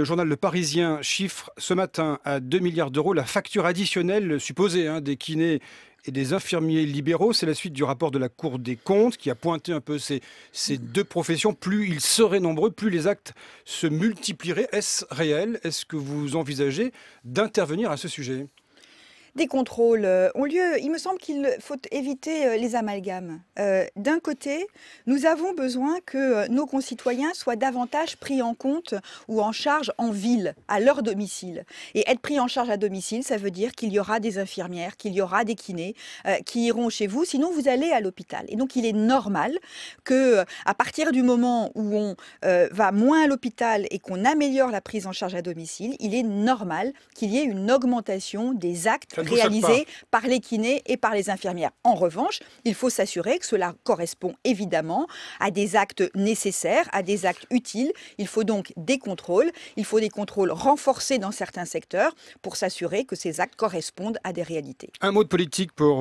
Le journal Le Parisien chiffre ce matin à 2 milliards d'euros la facture additionnelle supposée hein, des kinés et des infirmiers libéraux. C'est la suite du rapport de la Cour des comptes qui a pointé un peu ces, ces mmh. deux professions. Plus ils seraient nombreux, plus les actes se multiplieraient. Est-ce réel Est-ce que vous envisagez d'intervenir à ce sujet des contrôles euh, ont lieu. Il me semble qu'il faut éviter euh, les amalgames. Euh, d'un côté, nous avons besoin que nos concitoyens soient davantage pris en compte ou en charge en ville, à leur domicile. Et être pris en charge à domicile, ça veut dire qu'il y aura des infirmières, qu'il y aura des kinés qui iront chez vous, sinon vous allez à l'hôpital. Et donc il est normal que, à partir du moment où on va moins à l'hôpital et qu'on améliore la prise en charge à domicile, il est normal qu'il y ait une augmentation des actes réalisés par les kinés et par les infirmières. En revanche, il faut s'assurer que cela correspond évidemment à des actes nécessaires, à des actes utiles. Il faut donc des contrôles. Il faut des contrôles renforcés dans certains secteurs pour s'assurer que ces actes correspondent à des réalités. Un mot de politique pour